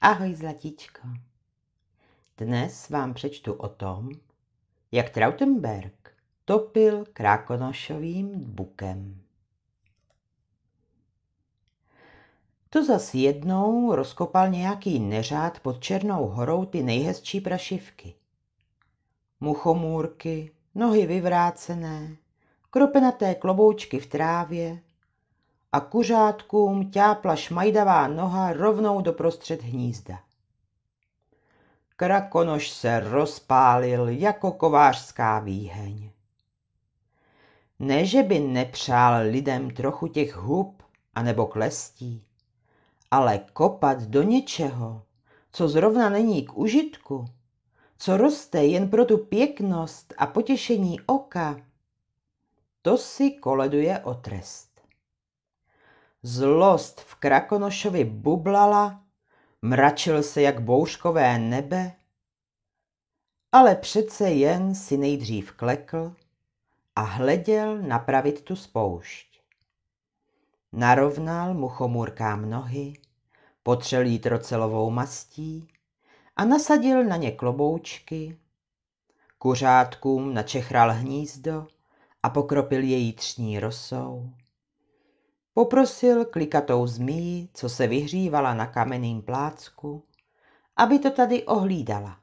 Ahoj zlatíčko. Dnes vám přečtu o tom, jak Trautenberg topil krákonošovým bukem. To zas jednou rozkopal nějaký neřád pod Černou horou ty nejhezčí prašivky. Muchomůrky, nohy vyvrácené, kropenaté kloboučky v trávě, a kuřátkům ťápla šmajdavá noha rovnou do prostřed hnízda. Krakonoš se rozpálil jako kovářská výheň. Ne, že by nepřál lidem trochu těch hub anebo klestí, ale kopat do něčeho, co zrovna není k užitku, co roste jen pro tu pěknost a potěšení oka, to si koleduje o trest. Zlost v Krakonošovi bublala, mračil se jak bouškové nebe, ale přece jen si nejdřív klekl a hleděl napravit tu spoušť. Narovnal chomůrkám nohy, potřel jí trocelovou mastí a nasadil na ně kloboučky, kuřátkům načechral hnízdo a pokropil její třní rosou. Poprosil klikatou zmíji, co se vyhřívala na kamenným plácku, aby to tady ohlídala.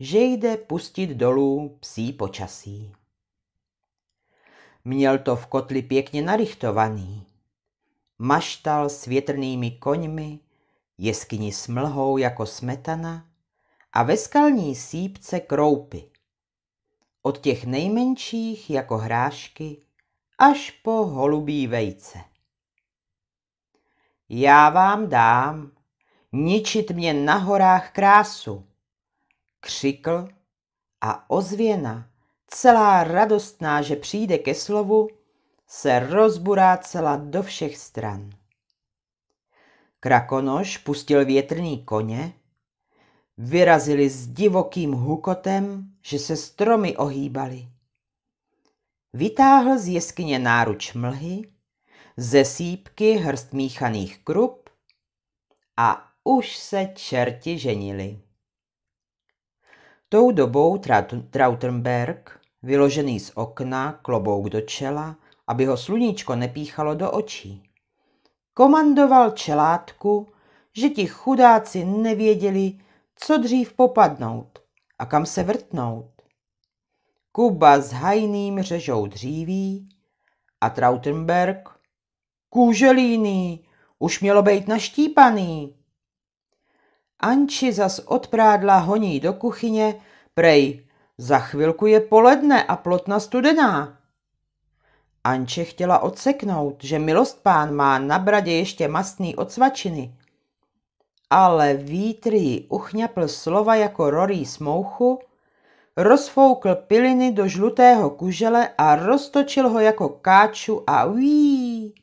Že jde pustit dolů psí počasí. Měl to v kotli pěkně narychtovaný. Maštal s větrnými koňmi, jeskyni s mlhou jako smetana a ve skalní sípce kroupy. Od těch nejmenších jako hrášky až po holubí vejce. Já vám dám ničit mě na horách krásu, křikl a ozvěna, celá radostná, že přijde ke slovu, se rozburácela do všech stran. Krakonoš pustil větrný koně, vyrazili s divokým hukotem, že se stromy ohýbaly. Vytáhl z jeskyně náruč mlhy, ze sípky hrst míchaných krup a už se čerti ženili. Tou dobou Trautenberg, vyložený z okna, klobouk do čela, aby ho sluníčko nepíchalo do očí, komandoval čelátku, že ti chudáci nevěděli, co dřív popadnout a kam se vrtnout. Kuba s hajným řežou dříví a Trautenberg kůželíný, už mělo být naštípaný. Anči zas odprádla honí do kuchyně, prej, za chvilku je poledne a plotna studená. Anče chtěla odseknout, že milost pán má na bradě ještě mastný od svačiny. Ale vítr ji uchňapl slova jako rorý smouchu rozfoukl piliny do žlutého kužele a roztočil ho jako káču a ují.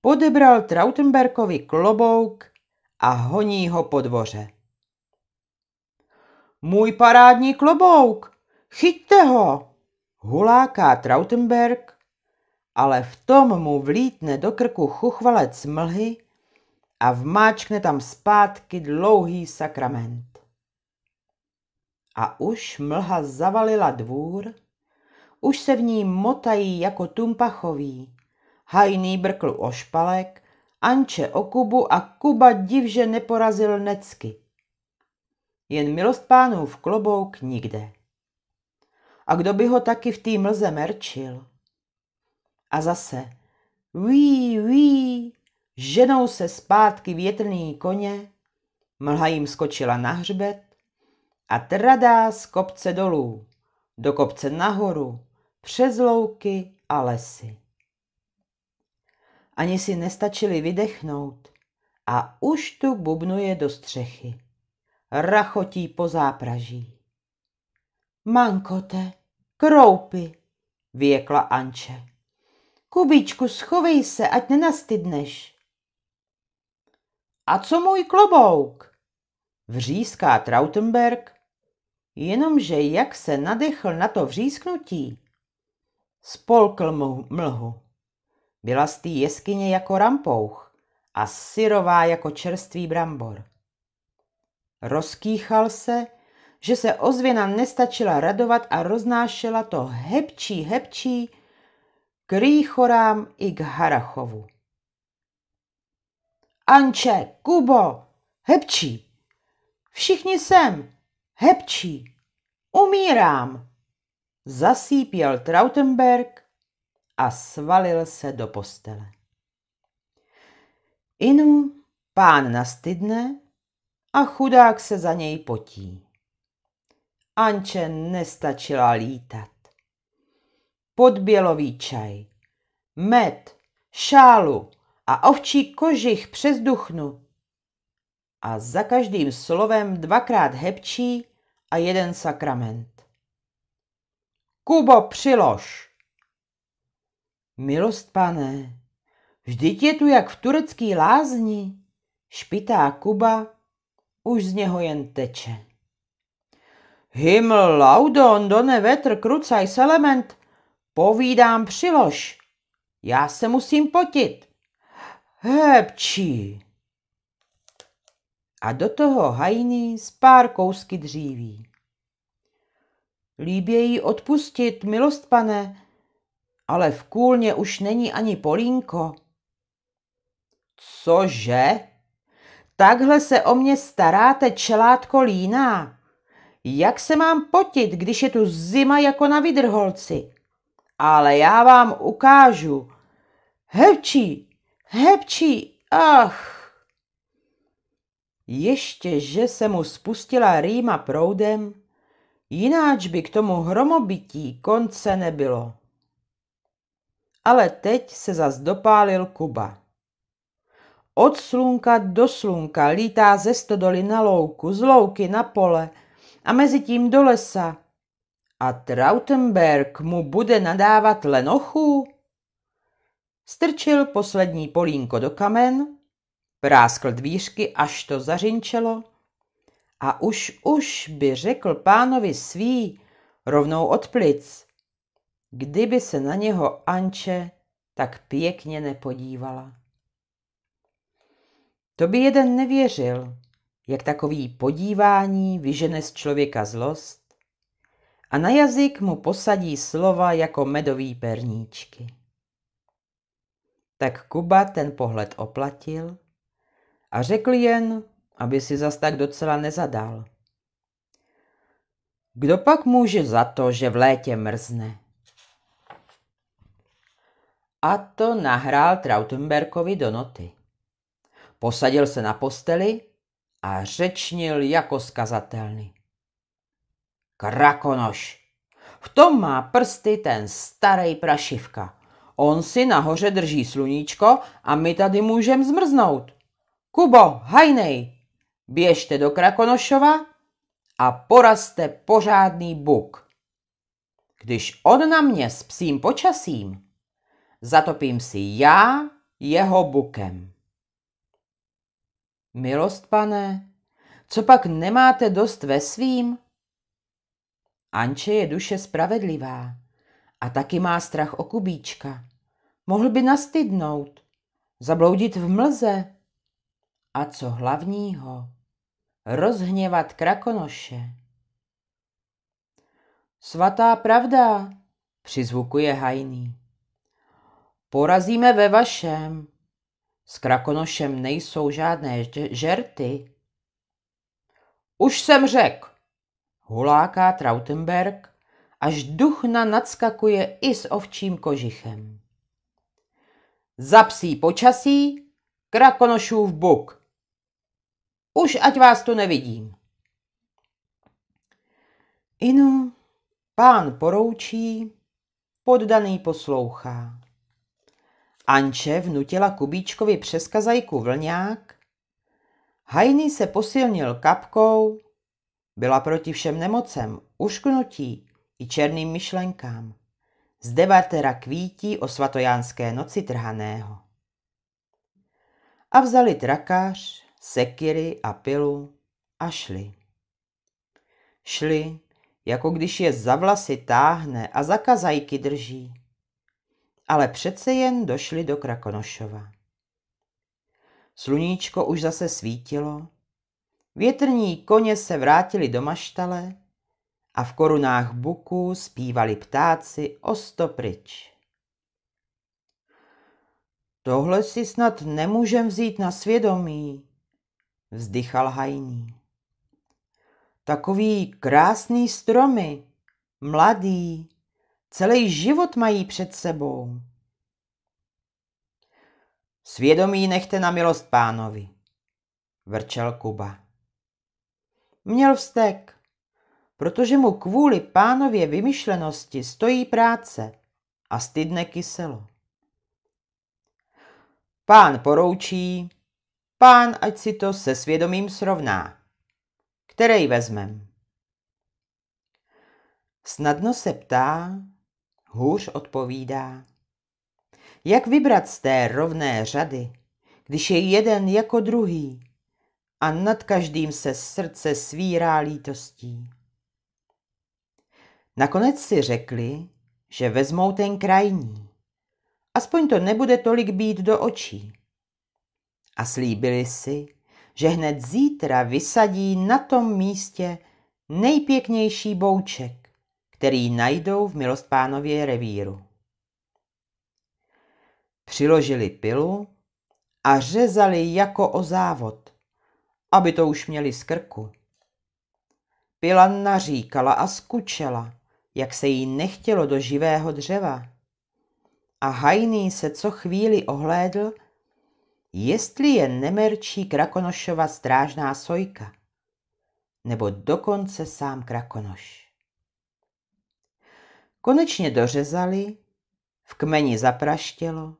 Podebral Trautenberkovi klobouk a honí ho po dvoře. Můj parádní klobouk, chyťte ho, huláká Trautenberg, ale v tom mu vlítne do krku chuchvalec mlhy a vmáčkne tam zpátky dlouhý sakrament. A už mlha zavalila dvůr, už se v ní motají jako tumpachoví. Hajný brkl o špalek, Anče o Kubu a Kuba divže neporazil necky. Jen milost pánů v klobouk nikde. A kdo by ho taky v té mlze merčil? A zase, ví, ví, ženou se zpátky větrný koně, mlha jim skočila na hřbet, a tradá z kopce dolů, do kopce nahoru, přes louky a lesy. Ani si nestačili vydechnout a už tu bubnuje do střechy. Rachotí po zápraží. Mankote, kroupy, vyjekla Anče. Kubičku schovej se, ať nenastydneš. A co můj klobouk? Vříská Trautenberg? Jenomže jak se nadechl na to vřísknutí? Spolkl mlhu. Byla z té jeskyně jako rampouch a syrová jako čerstvý brambor. Rozkýchal se, že se ozvěna nestačila radovat a roznášela to hebčí, hebčí k Rýchorám i k Harachovu. Anče, Kubo, hebčí, Všichni sem! Hepčí! Umírám! Zasípěl Trautenberg a svalil se do postele. Inu pán nastydne a chudák se za něj potí. Anče nestačila lítat. Podbělový čaj, med, šálu a ovčí kožich přes a za každým slovem dvakrát hepčí a jeden sakrament. Kubo, přilož! Milost pane, vždyť je tu jak v turecký lázni, špitá Kuba, už z něho jen teče. Himl, laudon, done vetr, krucaj selement, povídám přilož, já se musím potit. Hepčí! a do toho hajný s pár kousky dříví. Líbějí odpustit, milost pane, ale v kůlně už není ani polínko. Cože? Takhle se o mě staráte, čelátko líná. Jak se mám potit, když je tu zima jako na vydrholci? Ale já vám ukážu. Hepčí, hepčí, ach ještě že se mu spustila rýma proudem, jináč by k tomu hromobití konce nebylo. Ale teď se zas dopálil Kuba. Od slunka do slunka lítá ze stodoly na louku, z louky na pole a mezi tím do lesa. A Trautenberg mu bude nadávat lenochu? Strčil poslední polínko do kamen, Práskl dvířky, až to zařinčelo. A už, už by řekl pánovi svý, rovnou od plic, kdyby se na něho Anče tak pěkně nepodívala. To by jeden nevěřil, jak takový podívání vyžene z člověka zlost a na jazyk mu posadí slova jako medový perníčky. Tak Kuba ten pohled oplatil a řekl jen, aby si zas tak docela nezadal. Kdo pak může za to, že v létě mrzne? A to nahrál Trautenberkovi do noty. Posadil se na posteli a řečnil jako skazatelný. Krakonoš! V tom má prsty ten starý prašivka. On si nahoře drží sluníčko a my tady můžeme zmrznout. Kubo, hajnej, běžte do Krakonošova a porazte pořádný buk. Když on na mě s psím počasím, zatopím si já jeho bukem. Milost, pane, co pak nemáte dost ve svým? Anče je duše spravedlivá a taky má strach o kubíčka. Mohl by nastydnout, zabloudit v mlze, a co hlavního, rozhněvat krakonoše. Svatá pravda, přizvukuje hajný. Porazíme ve vašem. S krakonošem nejsou žádné žerty. Už jsem řekl, huláká Trautenberg, až duchna nadskakuje i s ovčím kožichem. Zapsí počasí, krakonošův buk, už ať vás tu nevidím. Inu, pán poroučí, poddaný poslouchá. Anče vnutila Kubíčkovi přes kazajku vlňák, Hajný se posilnil kapkou, byla proti všem nemocem, ušknutí i černým myšlenkám. Z devatera kvítí o svatojánské noci trhaného. A vzali trakář, sekiry a pilu a šli. Šli, jako když je za vlasy táhne a za kazajky drží. Ale přece jen došli do Krakonošova. Sluníčko už zase svítilo, větrní koně se vrátili do maštale a v korunách buku zpívali ptáci o sto pryč. Tohle si snad nemůžem vzít na svědomí, vzdychal hajný. Takový krásný stromy, mladý, celý život mají před sebou. Svědomí nechte na milost pánovi, vrčel Kuba. Měl vztek, protože mu kvůli pánově vymyšlenosti stojí práce a stydne kyselo. Pán poroučí, Pán ať si to se svědomím srovná. Který vezmem? Snadno se ptá, hůř odpovídá. Jak vybrat z té rovné řady, když je jeden jako druhý a nad každým se srdce svírá lítostí? Nakonec si řekli, že vezmou ten krajní. Aspoň to nebude tolik být do očí a slíbili si, že hned zítra vysadí na tom místě nejpěknější bouček, který najdou v Milostpánově revíru. Přiložili pilu a řezali jako o závod, aby to už měli z krku. Pila naříkala a skučela, jak se jí nechtělo do živého dřeva. A hajný se co chvíli ohlédl jestli je nemerčí Krakonošova strážná sojka, nebo dokonce sám Krakonoš. Konečně dořezali, v kmeni zapraštělo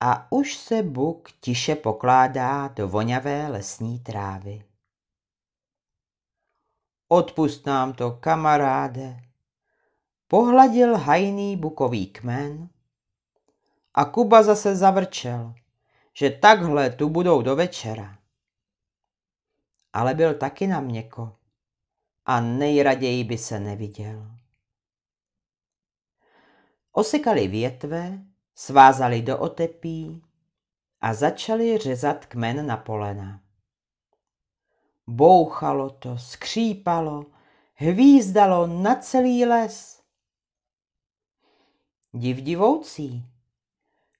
a už se Bůh tiše pokládá do voňavé lesní trávy. Odpust nám to, kamaráde, pohladil hajný bukový kmen a Kuba zase zavrčel – že takhle tu budou do večera. Ale byl taky na měko a nejraději by se neviděl. Osekali větve, svázali do otepí a začali řezat kmen na polena. Bouchalo to, skřípalo, hvízdalo na celý les. Div divoucí,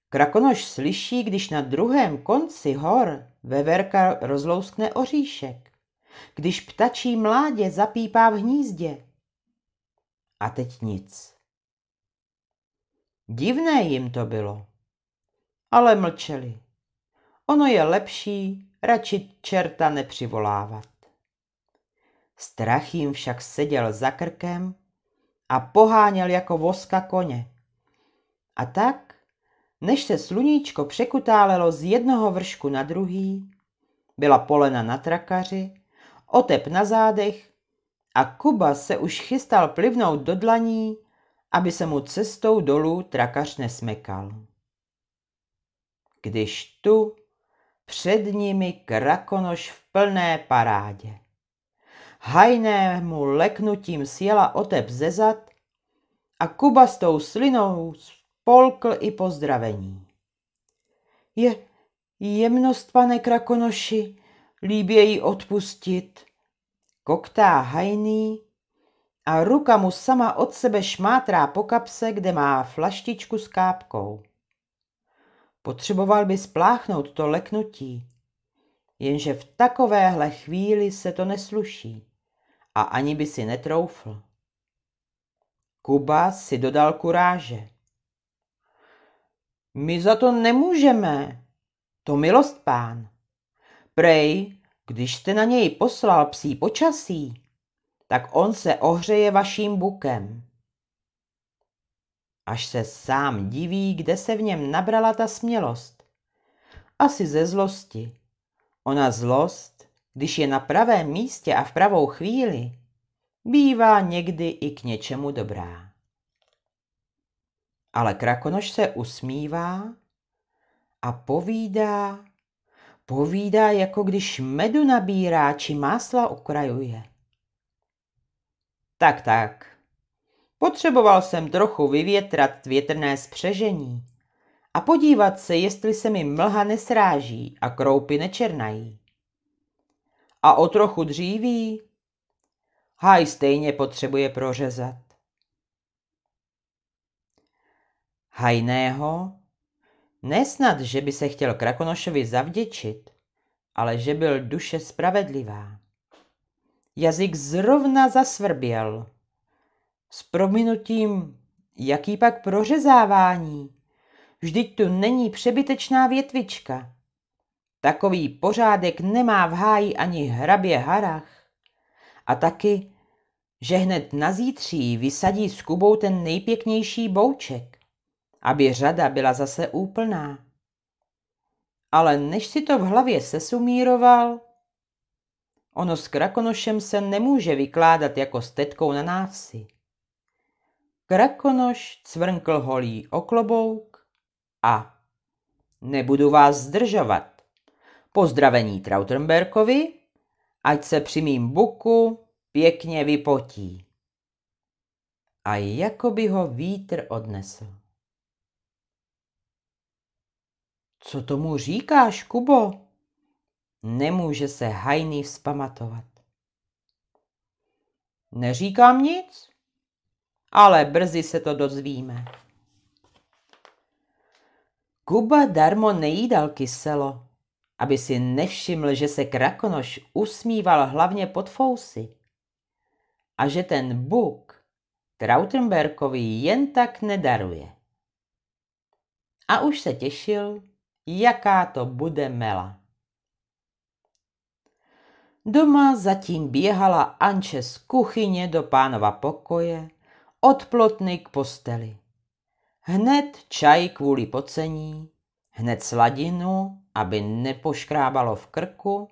Krakonoš slyší, když na druhém konci hor veverka rozlouskne oříšek, když ptačí mládě zapípá v hnízdě. A teď nic. Divné jim to bylo. Ale mlčeli. Ono je lepší radši čerta nepřivolávat. Strach jim však seděl za krkem a poháněl jako voska koně. A tak než se sluníčko překutálelo z jednoho vršku na druhý, byla polena na trakaři, otep na zádech a Kuba se už chystal plivnout do dlaní, aby se mu cestou dolů trakař nesmekal. Když tu před nimi krakonoš v plné parádě. Hajnému leknutím sjela otep ze zad a Kuba s tou slinou polkl i pozdravení. Je jemnost, pane Krakonoši, líbějí odpustit, koktá hajný a ruka mu sama od sebe šmátrá po kapse, kde má flaštičku s kápkou. Potřeboval by spláchnout to leknutí, jenže v takovéhle chvíli se to nesluší a ani by si netroufl. Kuba si dodal kuráže. My za to nemůžeme. To milost pán. Prej, když jste na něj poslal psí počasí, tak on se ohřeje vaším bukem. Až se sám diví, kde se v něm nabrala ta smělost. Asi ze zlosti. Ona zlost, když je na pravém místě a v pravou chvíli, bývá někdy i k něčemu dobrá ale krakonoš se usmívá a povídá, povídá, jako když medu nabírá či másla ukrajuje. Tak, tak. Potřeboval jsem trochu vyvětrat větrné spřežení a podívat se, jestli se mi mlha nesráží a kroupy nečernají. A o trochu dříví? Háj stejně potřebuje prořezat. Hajného? Nesnad, že by se chtěl Krakonošovi zavděčit, ale že byl duše spravedlivá. Jazyk zrovna zasvrběl. S prominutím, jaký pak prořezávání? Vždyť tu není přebytečná větvička. Takový pořádek nemá v háji ani hrabě harach. A taky, že hned na zítří vysadí s Kubou ten nejpěknější bouček aby řada byla zase úplná. Ale než si to v hlavě sesumíroval, ono s Krakonošem se nemůže vykládat jako s tetkou na návsi. Krakonoš cvrnkl holý oklobouk a nebudu vás zdržovat. Pozdravení Trautenberkovi, ať se při mým buku pěkně vypotí. A jako by ho vítr odnesl. Co tomu říkáš, Kubo? Nemůže se hajný vzpamatovat. Neříkám nic, ale brzy se to dozvíme. Kuba darmo nejídal kyselo, aby si nevšiml, že se krakonoš usmíval hlavně pod fousy a že ten buk Trautenberkovi jen tak nedaruje. A už se těšil, Jaká to bude mela. Doma zatím běhala Anče z kuchyně do pánova pokoje, od plotny k posteli. Hned čaj kvůli pocení, hned sladinu, aby nepoškrábalo v krku.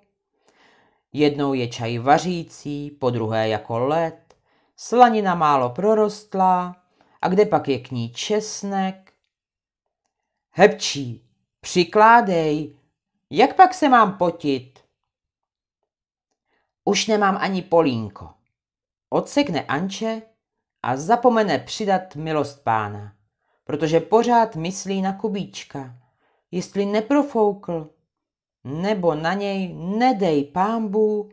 Jednou je čaj vařící, po druhé jako led, slanina málo prorostla, a kde pak je k ní česnek? Hepčí, Přikládej, jak pak se mám potit? Už nemám ani polínko. Odsekne Anče a zapomene přidat milost pána, protože pořád myslí na Kubíčka, jestli neprofoukl, nebo na něj nedej pámbu,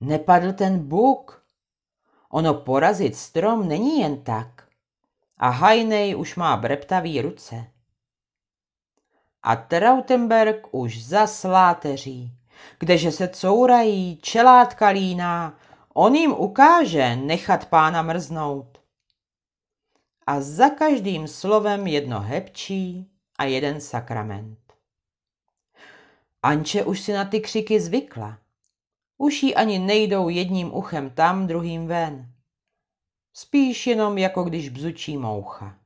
nepadl ten buk. Ono porazit strom není jen tak. A hajnej už má breptavý ruce a Trautenberg už zasláteří, kdeže se courají, čelátka líná, on jim ukáže nechat pána mrznout. A za každým slovem jedno hepčí a jeden sakrament. Anče už si na ty křiky zvykla. Už jí ani nejdou jedním uchem tam, druhým ven. Spíš jenom jako když bzučí moucha.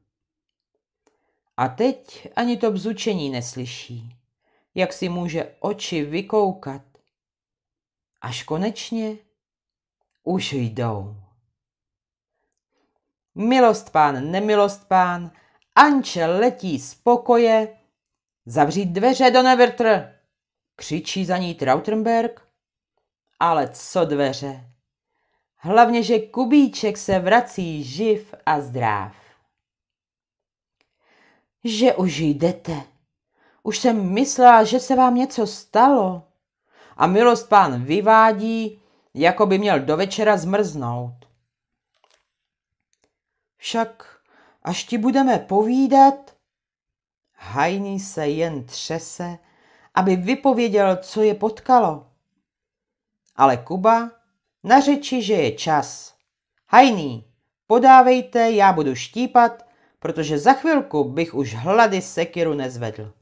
A teď ani to bzučení neslyší, jak si může oči vykoukat. Až konečně už jdou. Milost pán, nemilost pán, Anče letí z pokoje. Zavřít dveře do Nevertr, křičí za ní Trautenberg. Ale co dveře? Hlavně, že Kubíček se vrací živ a zdrav že už jdete. Už jsem myslela, že se vám něco stalo. A milost pán vyvádí, jako by měl do večera zmrznout. Však až ti budeme povídat, Hajný se jen třese, aby vypověděl, co je potkalo. Ale Kuba nařeči, že je čas. Hajný, podávejte, já budu štípat protože za chvilku bych už hlady sekiru nezvedl.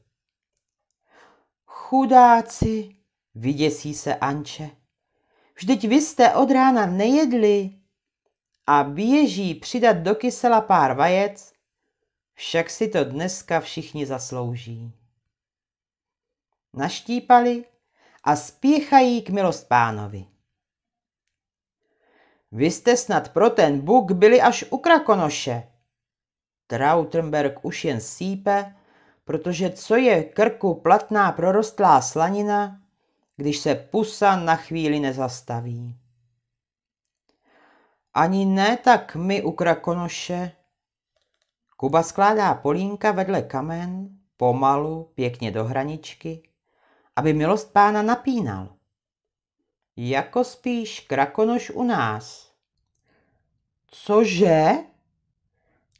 Chudáci, vyděsí se Anče. Vždyť vy jste od rána nejedli. A běží přidat do kysela pár vajec, však si to dneska všichni zaslouží. Naštípali a spěchají k milost pánovi. Vy jste snad pro ten buk byli až u Krakonoše, Trautenberg už jen sípe, protože co je krku platná prorostlá slanina, když se pusa na chvíli nezastaví. Ani ne tak my u Krakonoše. Kuba skládá polínka vedle kamen, pomalu, pěkně do hraničky, aby milost pána napínal. Jako spíš Krakonoš u nás. Cože?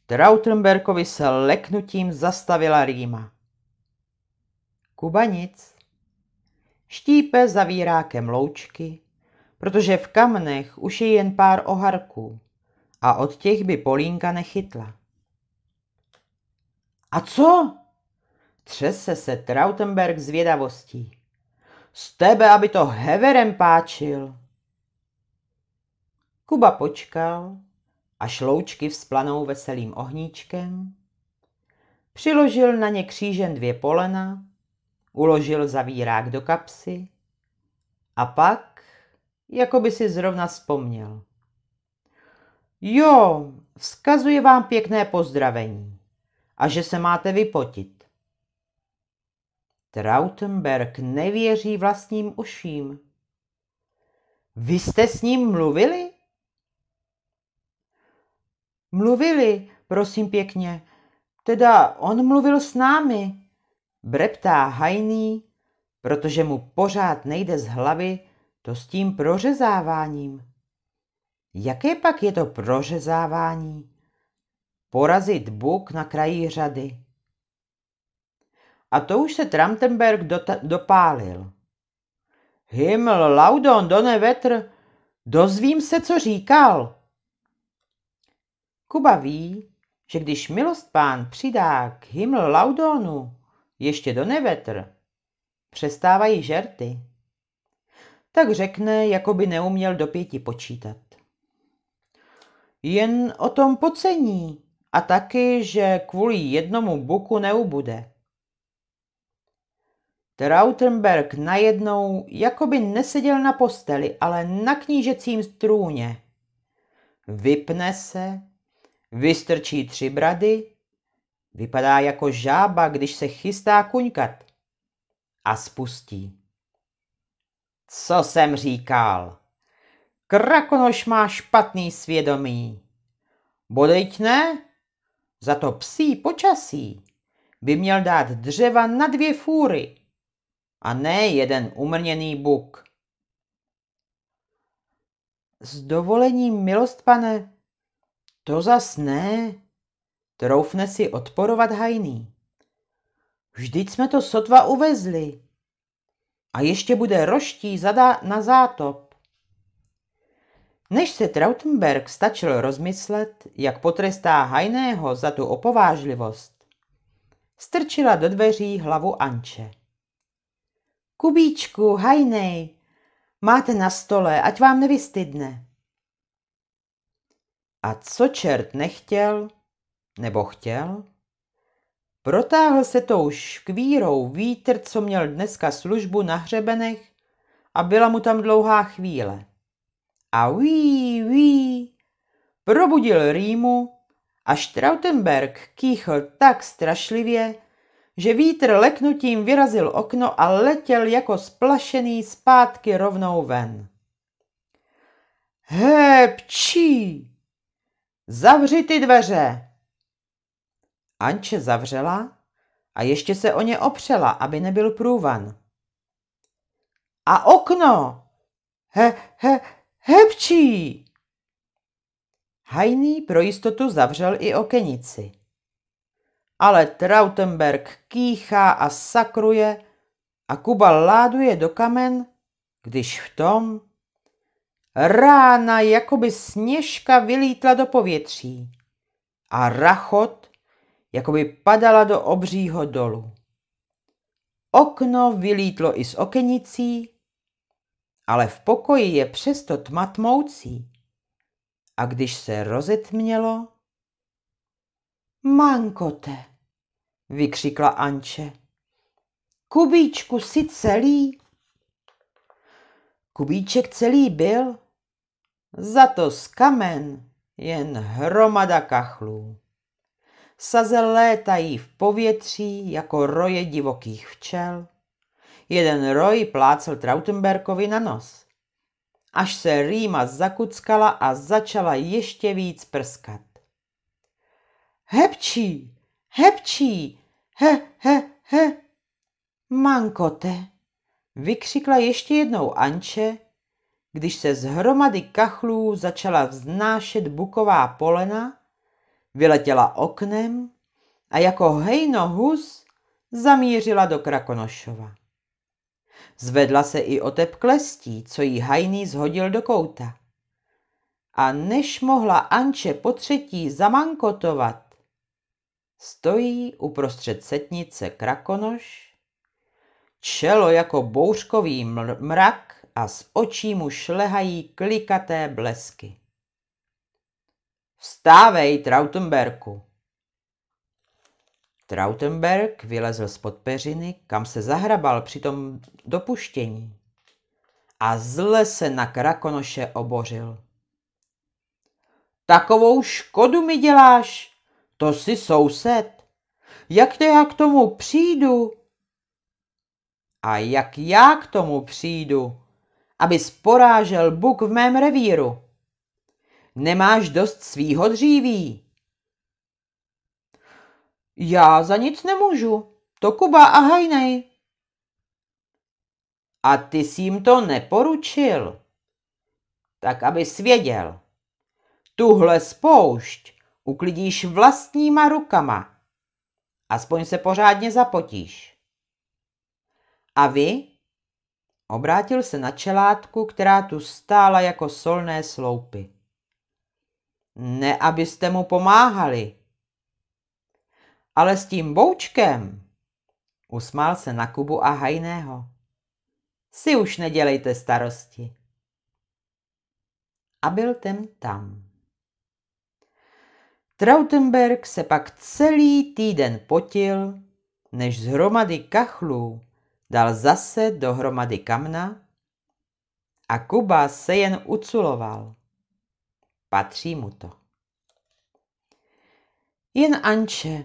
Trautenberkovi se leknutím zastavila rýma. Kubanic. Štípe zavírákem loučky, protože v kamnech už je jen pár oharků a od těch by Polínka nechytla. A co? Třese se Trautenberg zvědavostí. Z tebe, aby to heverem páčil. Kuba počkal, až loučky vzplanou veselým ohníčkem. Přiložil na ně křížen dvě polena, uložil zavírák do kapsy a pak, jako by si zrovna vzpomněl. Jo, vzkazuje vám pěkné pozdravení a že se máte vypotit. Trautenberg nevěří vlastním uším. Vy jste s ním mluvili? Mluvili, prosím pěkně. Teda on mluvil s námi. Breptá hajný, protože mu pořád nejde z hlavy to s tím prořezáváním. Jaké pak je to prořezávání? Porazit buk na kraji řady. A to už se Tramtenberg dota- dopálil. Himmel, Laudon, Done Vetr, dozvím se, co říkal, Kuba ví, že když milost pán přidá k himl laudonu ještě do nevetr, přestávají žerty. Tak řekne, jako by neuměl do pěti počítat. Jen o tom pocení a taky, že kvůli jednomu buku neubude. Trautenberg najednou jako by neseděl na posteli, ale na knížecím trůně. Vypne se, Vystrčí tři brady, vypadá jako žába, když se chystá kuňkat. A spustí. Co jsem říkal? Krakonoš má špatný svědomí. Bodejť ne? Za to psí počasí by měl dát dřeva na dvě fůry a ne jeden umrněný buk. S dovolením, milost pane, to zas ne. Troufne si odporovat hajný. Vždyť jsme to sotva uvezli. A ještě bude roští zada na zátop. Než se Trautenberg stačil rozmyslet, jak potrestá hajného za tu opovážlivost, strčila do dveří hlavu Anče. Kubíčku, hajnej, máte na stole, ať vám nevystydne. A co čert nechtěl, nebo chtěl? Protáhl se tou škvírou vítr, co měl dneska službu na hřebenech a byla mu tam dlouhá chvíle. A ví, ví, probudil rýmu a Strautenberg kýchl tak strašlivě, že vítr leknutím vyrazil okno a letěl jako splašený zpátky rovnou ven. Hepčí! Zavři ty dveře! Anče zavřela a ještě se o ně opřela, aby nebyl průvan. A okno! He, he, hepčí! Hajný pro jistotu zavřel i okenici. Ale Trautenberg kýchá a sakruje a Kuba láduje do kamen, když v tom Rána jako by sněžka vylítla do povětří a rachot jako by padala do obřího dolu. Okno vylítlo i z okenicí, ale v pokoji je přesto tma tmoucí. A když se rozetmělo, Mankote, vykřikla Anče. Kubíčku si celý. Kubíček celý byl, za to z kamen jen hromada kachlů. Saze létají v povětří jako roje divokých včel. Jeden roj plácel Trautenberkovi na nos. Až se Rýma zakuckala a začala ještě víc prskat. Hepčí, hepčí, he, he, he. Mankote, vykřikla ještě jednou Anče, když se z hromady kachlů začala vznášet buková polena, vyletěla oknem a jako hejno hus zamířila do Krakonošova. Zvedla se i otep klestí, co jí hajný zhodil do kouta. A než mohla Anče po třetí zamankotovat, stojí uprostřed setnice Krakonoš, čelo jako bouřkový mrak a z očí mu šlehají klikaté blesky. Vstávej, Trautenberku! Trautenberg vylezl z podpeřiny, kam se zahrabal při tom dopuštění a zle se na krakonoše obořil. Takovou škodu mi děláš, to si soused. Jak to já k tomu přijdu? A jak já k tomu přijdu? aby sporážel buk v mém revíru. Nemáš dost svýho dříví. Já za nic nemůžu, to Kuba a Hajnej. A ty jsi jim to neporučil. Tak, aby svěděl. Tuhle spoušť uklidíš vlastníma rukama. Aspoň se pořádně zapotíš. A vy, Obrátil se na čelátku, která tu stála jako solné sloupy. Ne, abyste mu pomáhali. Ale s tím boučkem, usmál se na Kubu a Hajného, si už nedělejte starosti. A byl ten tam. Trautenberg se pak celý týden potil, než z hromady kachlů dal zase dohromady kamna a Kuba se jen uculoval. Patří mu to. Jen Anče,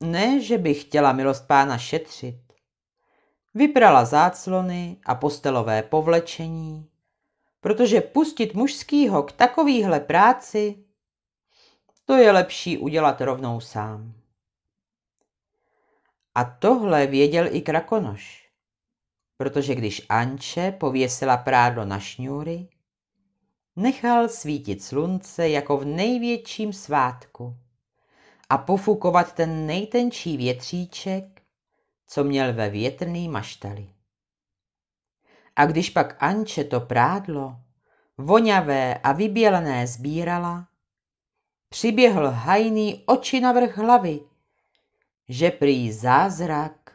ne, že by chtěla milost pána šetřit. Vyprala záclony a postelové povlečení, protože pustit mužskýho k takovýhle práci, to je lepší udělat rovnou sám. A tohle věděl i Krakonoš protože když Anče pověsila prádlo na šňůry, nechal svítit slunce jako v největším svátku a pofukovat ten nejtenčí větříček, co měl ve větrný maštali. A když pak Anče to prádlo, voňavé a vybělené sbírala, přiběhl hajný oči na vrch hlavy, že prý zázrak.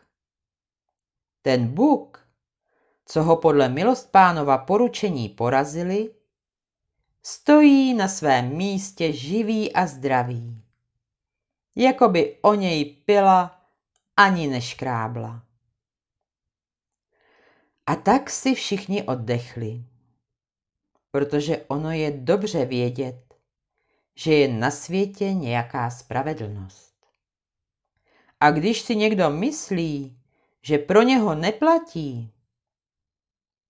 Ten Bůh, co ho podle milostpánova poručení porazili, stojí na svém místě živý a zdravý. Jako by o něj pila ani neškrábla. A tak si všichni oddechli, protože ono je dobře vědět, že je na světě nějaká spravedlnost. A když si někdo myslí, že pro něho neplatí,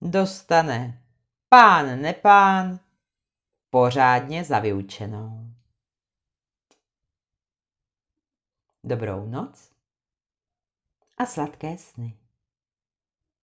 dostane pán nepán pořádně za vyučenou. Dobrou noc a sladké sny.